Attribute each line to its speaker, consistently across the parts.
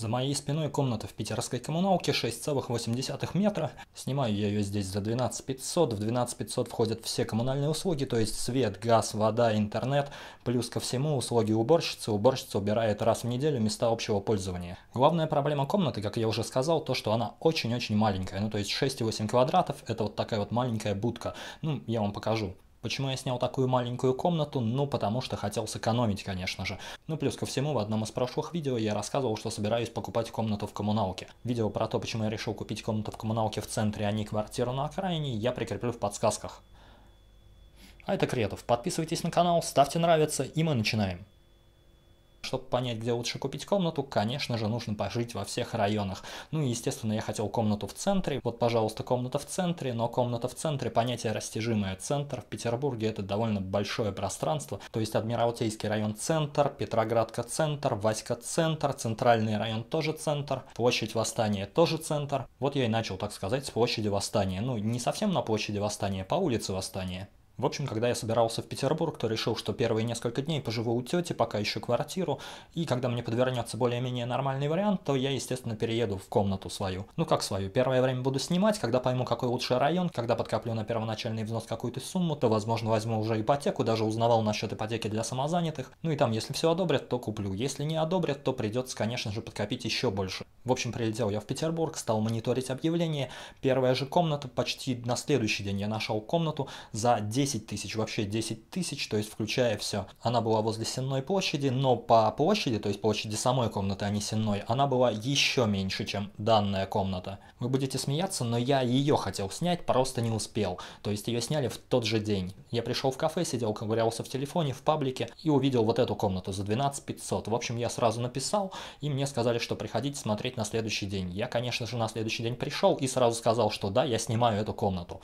Speaker 1: За моей спиной комната в питерской коммуналке 6,8 метра. Снимаю я ее здесь за 12 500. В 12 500 входят все коммунальные услуги, то есть свет, газ, вода, интернет. Плюс ко всему услуги уборщицы. Уборщица убирает раз в неделю места общего пользования. Главная проблема комнаты, как я уже сказал, то, что она очень-очень маленькая. Ну то есть 6,8 квадратов это вот такая вот маленькая будка. Ну я вам покажу. Почему я снял такую маленькую комнату? Ну, потому что хотел сэкономить, конечно же. Ну, плюс ко всему, в одном из прошлых видео я рассказывал, что собираюсь покупать комнату в коммуналке. Видео про то, почему я решил купить комнату в коммуналке в центре, а не квартиру на окраине, я прикреплю в подсказках. А это Кретов. Подписывайтесь на канал, ставьте нравится, и мы начинаем. Чтобы понять, где лучше купить комнату, конечно же, нужно пожить во всех районах. Ну и, естественно, я хотел комнату в центре. Вот, пожалуйста, комната в центре, но комната в центре – понятие растяжимое. Центр в Петербурге – это довольно большое пространство. То есть Адмиралтейский район – центр, Петроградка – центр, Васька – центр, Центральный район – тоже центр, Площадь Восстания – тоже центр. Вот я и начал, так сказать, с площади Восстания. Ну, не совсем на площади Восстания, по улице Восстания. В общем, когда я собирался в Петербург, то решил, что первые несколько дней поживу у тети, пока ищу квартиру, и когда мне подвернется более-менее нормальный вариант, то я, естественно, перееду в комнату свою. Ну как свою, первое время буду снимать, когда пойму, какой лучший район, когда подкоплю на первоначальный взнос какую-то сумму, то, возможно, возьму уже ипотеку, даже узнавал насчет ипотеки для самозанятых. Ну и там, если все одобрят, то куплю, если не одобрят, то придется, конечно же, подкопить еще больше. В общем, прилетел я в Петербург, стал мониторить объявления, первая же комната, почти на следующий день я нашел комнату за 10 10 тысяч, вообще 10 тысяч, то есть включая все. Она была возле Сенной площади, но по площади, то есть площади самой комнаты, а не Сенной, она была еще меньше, чем данная комната. Вы будете смеяться, но я ее хотел снять, просто не успел. То есть ее сняли в тот же день. Я пришел в кафе, сидел, ковырялся в телефоне, в паблике и увидел вот эту комнату за 12 500. В общем, я сразу написал, и мне сказали, что приходите смотреть на следующий день. Я, конечно же, на следующий день пришел и сразу сказал, что да, я снимаю эту комнату.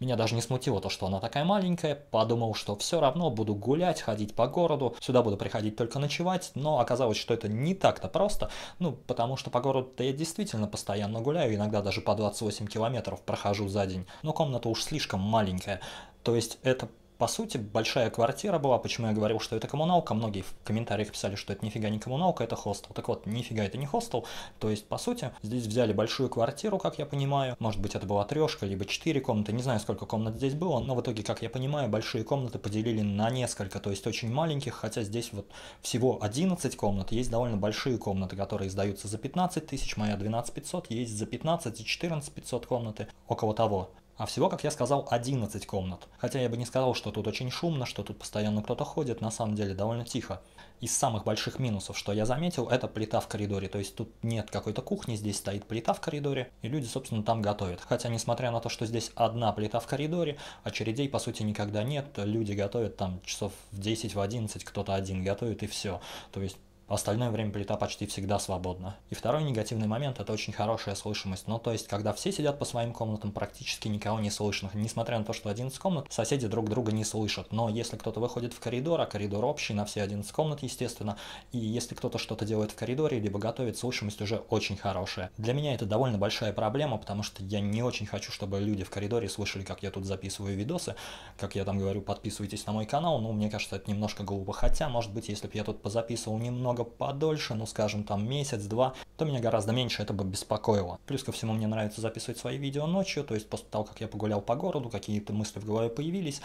Speaker 1: Меня даже не смутило то, что она такая маленькая, подумал, что все равно буду гулять, ходить по городу, сюда буду приходить только ночевать, но оказалось, что это не так-то просто, ну, потому что по городу-то я действительно постоянно гуляю, иногда даже по 28 километров прохожу за день, но комната уж слишком маленькая, то есть это по сути, большая квартира была, почему я говорил, что это коммуналка. Многие в комментариях писали, что это нифига не коммуналка, это хостел. Так вот, нифига это не хостел. То есть, по сути, здесь взяли большую квартиру, как я понимаю. Может быть, это была трешка, либо четыре комнаты. Не знаю, сколько комнат здесь было, но в итоге, как я понимаю, большие комнаты поделили на несколько. То есть, очень маленьких, хотя здесь вот всего 11 комнат. Есть довольно большие комнаты, которые сдаются за 15 тысяч. Моя 12 500, есть за 15 и 14 500 комнаты, около того. А всего, как я сказал, 11 комнат. Хотя я бы не сказал, что тут очень шумно, что тут постоянно кто-то ходит, на самом деле довольно тихо. Из самых больших минусов, что я заметил, это плита в коридоре. То есть тут нет какой-то кухни, здесь стоит плита в коридоре, и люди, собственно, там готовят. Хотя, несмотря на то, что здесь одна плита в коридоре, очередей, по сути, никогда нет. Люди готовят там часов в 10, в 11, кто-то один готовит, и все. То есть Остальное время плита почти всегда свободна. И второй негативный момент – это очень хорошая слышимость. Ну, то есть, когда все сидят по своим комнатам, практически никого не слышно. Несмотря на то, что 11 комнат, соседи друг друга не слышат. Но если кто-то выходит в коридор, а коридор общий на все 11 комнат, естественно, и если кто-то что-то делает в коридоре, либо готовит, слышимость уже очень хорошая. Для меня это довольно большая проблема, потому что я не очень хочу, чтобы люди в коридоре слышали, как я тут записываю видосы, как я там говорю, подписывайтесь на мой канал. Ну, мне кажется, это немножко глупо. Хотя, может быть, если бы я тут позаписывал немного немного подольше, ну скажем там месяц-два, то меня гораздо меньше это бы беспокоило. Плюс ко всему мне нравится записывать свои видео ночью, то есть после того, как я погулял по городу, какие-то мысли в голове появились,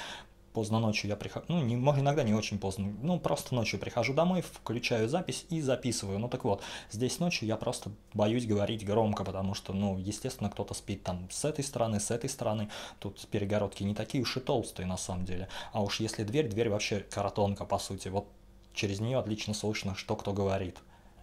Speaker 1: поздно ночью я прихожу, ну, не, иногда не очень поздно, ну, просто ночью прихожу домой, включаю запись и записываю. Ну, так вот, здесь ночью я просто боюсь говорить громко, потому что, ну, естественно, кто-то спит там с этой стороны, с этой стороны, тут перегородки не такие уж и толстые на самом деле, а уж если дверь, дверь вообще картонка, по сути, вот через нее отлично слышно, что кто говорит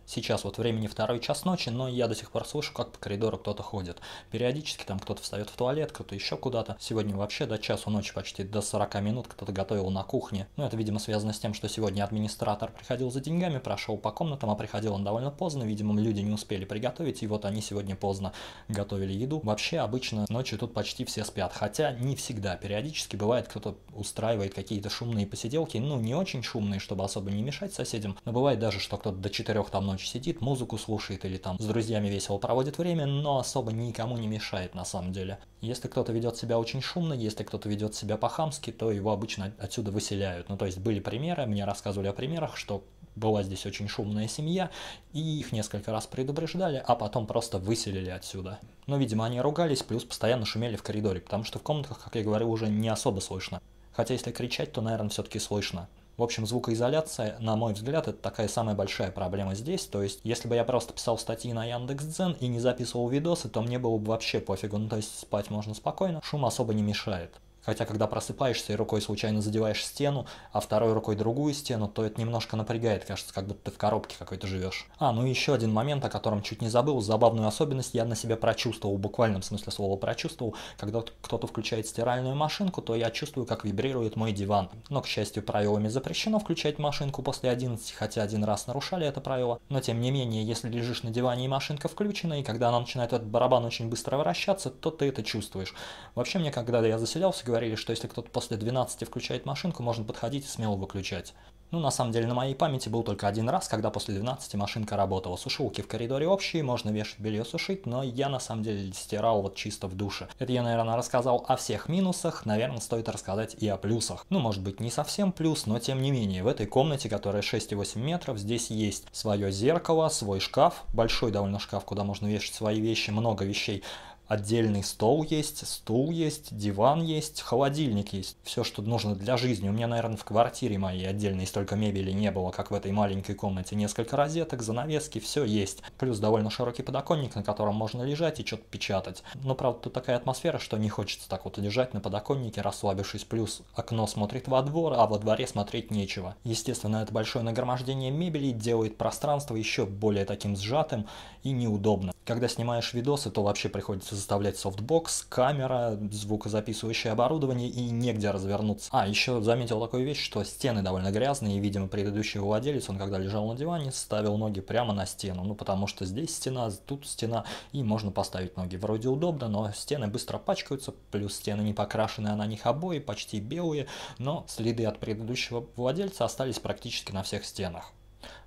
Speaker 1: сейчас вот времени второй час ночи, но я до сих пор слышу, как по коридору кто-то ходит. Периодически там кто-то встает в туалет, кто-то еще куда-то. Сегодня вообще до часу ночи почти до 40 минут кто-то готовил на кухне. Ну, это, видимо, связано с тем, что сегодня администратор приходил за деньгами, прошел по комнатам, а приходил он довольно поздно. Видимо, люди не успели приготовить, и вот они сегодня поздно готовили еду. Вообще, обычно ночью тут почти все спят, хотя не всегда. Периодически бывает, кто-то устраивает какие-то шумные посиделки, ну, не очень шумные, чтобы особо не мешать соседям, но бывает даже, что кто-то до 4 там ночи ночь сидит, музыку слушает или там с друзьями весело проводит время, но особо никому не мешает на самом деле. Если кто-то ведет себя очень шумно, если кто-то ведет себя по-хамски, то его обычно отсюда выселяют. Ну, то есть были примеры, мне рассказывали о примерах, что была здесь очень шумная семья, и их несколько раз предупреждали, а потом просто выселили отсюда. Но, видимо, они ругались, плюс постоянно шумели в коридоре, потому что в комнатах, как я говорил, уже не особо слышно. Хотя если кричать, то, наверное, все-таки слышно. В общем, звукоизоляция, на мой взгляд, это такая самая большая проблема здесь. То есть, если бы я просто писал статьи на Яндекс.Дзен и не записывал видосы, то мне было бы вообще пофигу. Ну, то есть, спать можно спокойно, шум особо не мешает. Хотя, когда просыпаешься и рукой случайно задеваешь стену, а второй рукой другую стену, то это немножко напрягает, кажется, как будто ты в коробке какой-то живешь. А, ну и еще один момент, о котором чуть не забыл, забавную особенность я на себе прочувствовал, в буквальном смысле слова прочувствовал. Когда кто-то включает стиральную машинку, то я чувствую, как вибрирует мой диван. Но, к счастью, правилами запрещено включать машинку после 11, хотя один раз нарушали это правило. Но, тем не менее, если лежишь на диване и машинка включена, и когда она начинает этот барабан очень быстро вращаться, то ты это чувствуешь. Вообще, мне когда я заселялся, говорили, что если кто-то после 12 включает машинку, можно подходить и смело выключать. Ну, на самом деле, на моей памяти был только один раз, когда после 12 машинка работала. Сушилки в коридоре общие, можно вешать белье сушить, но я на самом деле стирал вот чисто в душе. Это я, наверное, рассказал о всех минусах, наверное, стоит рассказать и о плюсах. Ну, может быть, не совсем плюс, но тем не менее, в этой комнате, которая 6,8 метров, здесь есть свое зеркало, свой шкаф, большой довольно шкаф, куда можно вешать свои вещи, много вещей. Отдельный стол есть, стул есть, диван есть, холодильник есть. Все, что нужно для жизни. У меня, наверное, в квартире моей отдельной столько мебели не было, как в этой маленькой комнате. Несколько розеток, занавески, все есть. Плюс довольно широкий подоконник, на котором можно лежать и что-то печатать. Но, правда, тут такая атмосфера, что не хочется так вот лежать на подоконнике, расслабившись. Плюс окно смотрит во двор, а во дворе смотреть нечего. Естественно, это большое нагромождение мебели делает пространство еще более таким сжатым и неудобным. Когда снимаешь видосы, то вообще приходится заставлять софтбокс, камера, звукозаписывающее оборудование и негде развернуться. А, еще заметил такую вещь, что стены довольно грязные, и, видимо, предыдущий владелец, он когда лежал на диване, ставил ноги прямо на стену, ну потому что здесь стена, тут стена, и можно поставить ноги. Вроде удобно, но стены быстро пачкаются, плюс стены не покрашены, а на них обои почти белые, но следы от предыдущего владельца остались практически на всех стенах.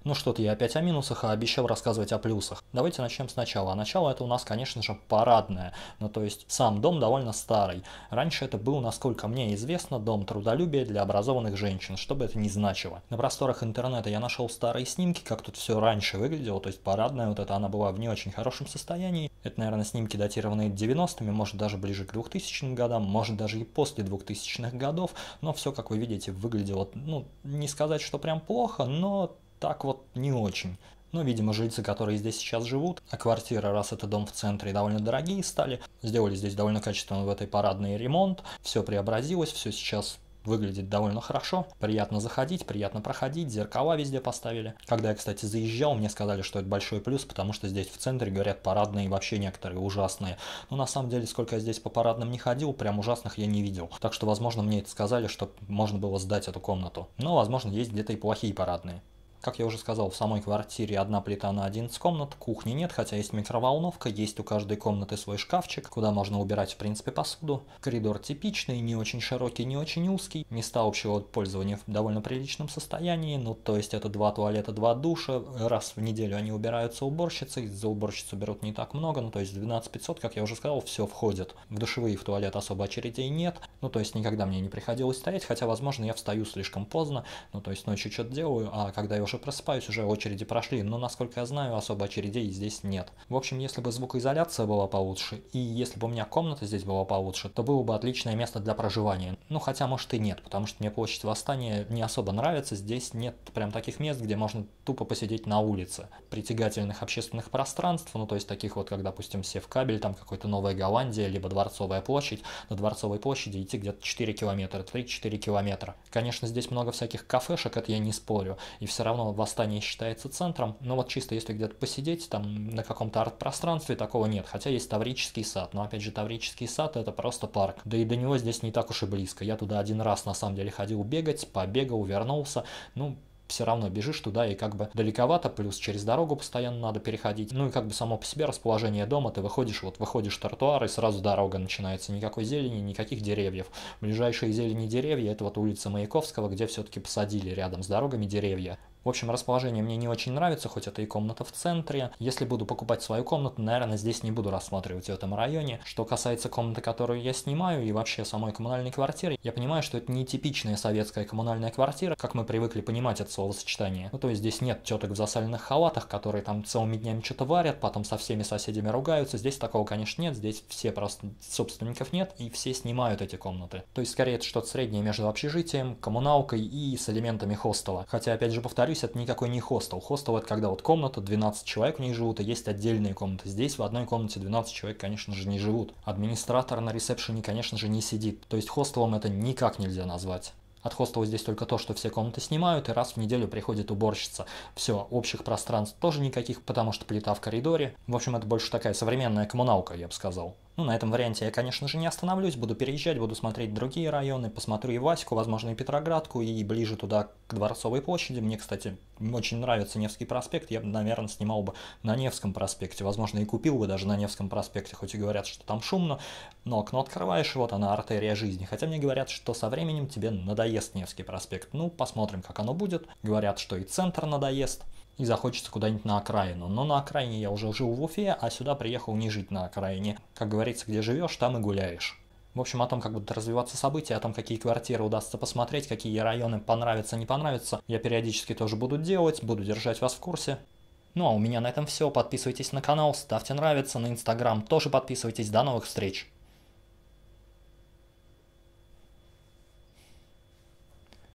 Speaker 1: Ну что-то я опять о минусах, а обещал рассказывать о плюсах. Давайте начнем сначала. А начало это у нас, конечно же, парадное. Ну то есть сам дом довольно старый. Раньше это был, насколько мне известно, дом трудолюбия для образованных женщин, что бы это ни значило. На просторах интернета я нашел старые снимки, как тут все раньше выглядело. То есть парадная вот эта, она была в не очень хорошем состоянии. Это, наверное, снимки датированные 90-ми, может даже ближе к 2000 годам, может даже и после 2000-х годов. Но все, как вы видите, выглядело, ну, не сказать, что прям плохо, но так вот не очень. Но, ну, видимо, жильцы, которые здесь сейчас живут, а квартиры, раз это дом в центре, довольно дорогие стали, сделали здесь довольно качественный в этой парадный ремонт, все преобразилось, все сейчас выглядит довольно хорошо. Приятно заходить, приятно проходить, зеркала везде поставили. Когда я, кстати, заезжал, мне сказали, что это большой плюс, потому что здесь в центре, говорят, парадные вообще некоторые ужасные. Но на самом деле, сколько я здесь по парадным не ходил, прям ужасных я не видел. Так что, возможно, мне это сказали, что можно было сдать эту комнату. Но, возможно, есть где-то и плохие парадные. Как я уже сказал, в самой квартире одна плита на 11 комнат, кухни нет, хотя есть микроволновка, есть у каждой комнаты свой шкафчик, куда можно убирать в принципе посуду. Коридор типичный, не очень широкий, не очень узкий, места общего пользования в довольно приличном состоянии, ну то есть это два туалета, два душа, раз в неделю они убираются уборщицей, за уборщицу берут не так много, ну то есть 12 500, как я уже сказал, все входит. В душевые, в туалет особо очередей нет, ну то есть никогда мне не приходилось стоять, хотя возможно я встаю слишком поздно, ну то есть ночью что-то делаю, а когда я уже просыпаюсь, уже очереди прошли, но насколько я знаю, особо очередей здесь нет. В общем, если бы звукоизоляция была получше, и если бы у меня комната здесь была получше, то было бы отличное место для проживания. Ну, хотя, может, и нет, потому что мне площадь Восстания не особо нравится, здесь нет прям таких мест, где можно тупо посидеть на улице. Притягательных общественных пространств, ну, то есть таких вот, как, допустим, Севкабель, там какой-то Новая Голландия, либо Дворцовая площадь. на Дворцовой площади идти где-то 4 километра, 3-4 километра. Конечно, здесь много всяких кафешек, это я не спорю, и все равно равно восстание считается центром, но вот чисто если где-то посидеть там на каком-то арт-пространстве, такого нет, хотя есть Таврический сад, но опять же Таврический сад это просто парк, да и до него здесь не так уж и близко, я туда один раз на самом деле ходил бегать, побегал, вернулся, ну, все равно бежишь туда и как бы далековато, плюс через дорогу постоянно надо переходить. Ну и как бы само по себе расположение дома, ты выходишь, вот выходишь тротуар и сразу дорога начинается, никакой зелени, никаких деревьев. Ближайшие зелени деревья это вот улица Маяковского, где все-таки посадили рядом с дорогами деревья. В общем, расположение мне не очень нравится, хоть это и комната в центре. Если буду покупать свою комнату, наверное, здесь не буду рассматривать в этом районе. Что касается комнаты, которую я снимаю, и вообще самой коммунальной квартиры, я понимаю, что это не типичная советская коммунальная квартира, как мы привыкли понимать это словосочетание. Ну, то есть здесь нет теток в засаленных халатах, которые там целыми днями что-то варят, потом со всеми соседями ругаются. Здесь такого, конечно, нет, здесь все просто собственников нет, и все снимают эти комнаты. То есть, скорее, это что-то среднее между общежитием, коммуналкой и с элементами хостела. Хотя, опять же, повторяю, повторюсь, это никакой не хостел. Хостел это когда вот комната, 12 человек в ней живут, а есть отдельные комнаты. Здесь в одной комнате 12 человек, конечно же, не живут. Администратор на ресепшене, конечно же, не сидит. То есть хостелом это никак нельзя назвать. От хостела здесь только то, что все комнаты снимают, и раз в неделю приходит уборщица. Все, общих пространств тоже никаких, потому что плита в коридоре. В общем, это больше такая современная коммуналка, я бы сказал. Ну, на этом варианте я, конечно же, не остановлюсь, буду переезжать, буду смотреть другие районы, посмотрю и Ваську, возможно, и Петроградку, и ближе туда к Дворцовой площади. Мне, кстати, очень нравится Невский проспект, я бы, наверное, снимал бы на Невском проспекте, возможно, и купил бы даже на Невском проспекте, хоть и говорят, что там шумно, но окно открываешь, вот она, артерия жизни. Хотя мне говорят, что со временем тебе надоест Невский проспект. Ну, посмотрим, как оно будет. Говорят, что и центр надоест и захочется куда-нибудь на окраину. Но на окраине я уже жил в Уфе, а сюда приехал не жить на окраине. Как говорится, где живешь, там и гуляешь. В общем, о том, как будут развиваться события, о том, какие квартиры удастся посмотреть, какие районы понравятся, не понравятся, я периодически тоже буду делать, буду держать вас в курсе. Ну а у меня на этом все. Подписывайтесь на канал, ставьте нравится, на инстаграм тоже подписывайтесь. До новых встреч!